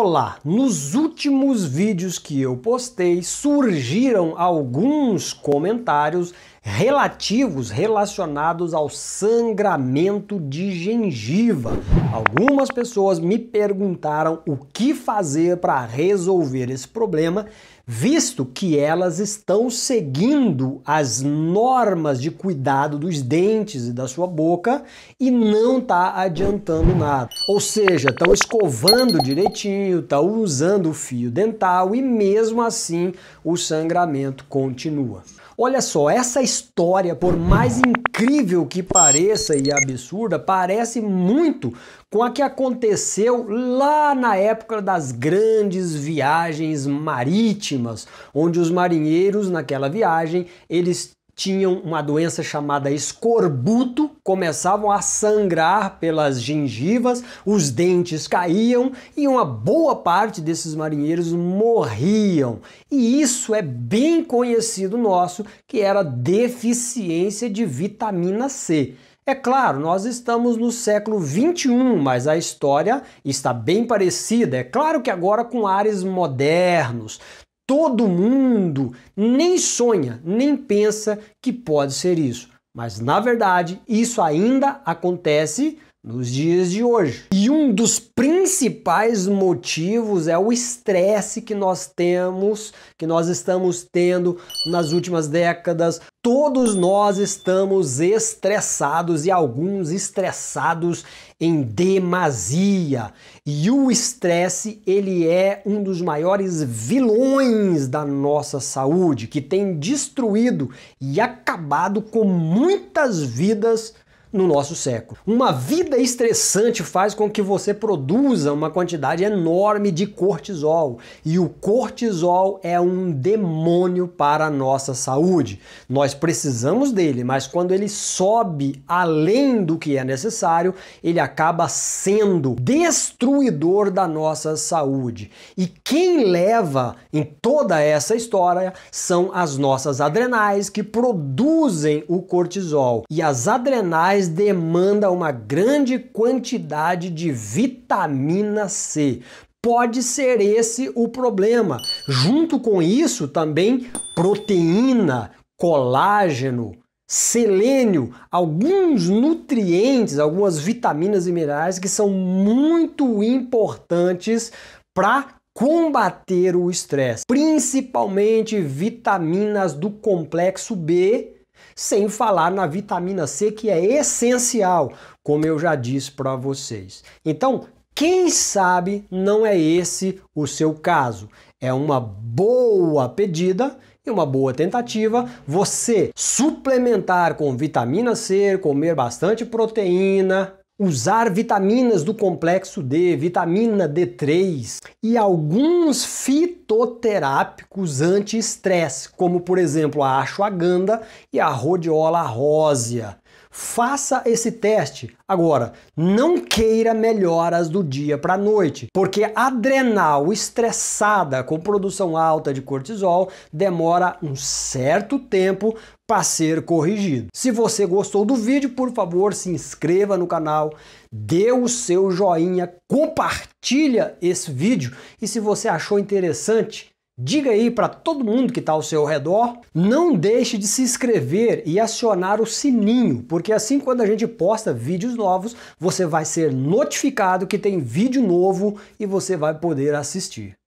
Olá! Nos últimos vídeos que eu postei, surgiram alguns comentários relativos, relacionados ao sangramento de gengiva. Algumas pessoas me perguntaram o que fazer para resolver esse problema visto que elas estão seguindo as normas de cuidado dos dentes e da sua boca e não está adiantando nada. Ou seja, estão escovando direitinho, estão usando o fio dental e mesmo assim o sangramento continua. Olha só, essa história, por mais incrível que pareça e absurda, parece muito com a que aconteceu lá na época das grandes viagens marítimas, onde os marinheiros naquela viagem, eles tinham uma doença chamada escorbuto, começavam a sangrar pelas gengivas, os dentes caíam e uma boa parte desses marinheiros morriam. E isso é bem conhecido nosso, que era deficiência de vitamina C. É claro, nós estamos no século 21, mas a história está bem parecida. É claro que agora com ares modernos. Todo mundo nem sonha, nem pensa que pode ser isso. Mas na verdade, isso ainda acontece nos dias de hoje. E um dos principais motivos é o estresse que nós temos, que nós estamos tendo nas últimas décadas. Todos nós estamos estressados e alguns estressados em demasia. E o estresse, ele é um dos maiores vilões da nossa saúde, que tem destruído e acabado com muitas vidas no nosso século. Uma vida estressante faz com que você produza uma quantidade enorme de cortisol, e o cortisol é um demônio para a nossa saúde. Nós precisamos dele, mas quando ele sobe além do que é necessário, ele acaba sendo destruidor da nossa saúde. E quem leva em toda essa história são as nossas adrenais que produzem o cortisol. E as adrenais mas demanda uma grande quantidade de vitamina C. Pode ser esse o problema. Junto com isso, também proteína, colágeno, selênio, alguns nutrientes, algumas vitaminas e minerais que são muito importantes para combater o estresse, principalmente vitaminas do complexo B sem falar na vitamina C, que é essencial, como eu já disse para vocês. Então, quem sabe não é esse o seu caso. É uma boa pedida e uma boa tentativa você suplementar com vitamina C, comer bastante proteína, usar vitaminas do complexo D, vitamina D3 e alguns fitoterápicos anti-estresse, como por exemplo a ashwagandha e a rhodiola rósea. Faça esse teste. Agora, não queira melhoras do dia para a noite, porque adrenal estressada com produção alta de cortisol demora um certo tempo para ser corrigido. Se você gostou do vídeo, por favor, se inscreva no canal, dê o seu joinha, compartilha esse vídeo e se você achou interessante, Diga aí para todo mundo que está ao seu redor, não deixe de se inscrever e acionar o sininho, porque assim quando a gente posta vídeos novos, você vai ser notificado que tem vídeo novo e você vai poder assistir.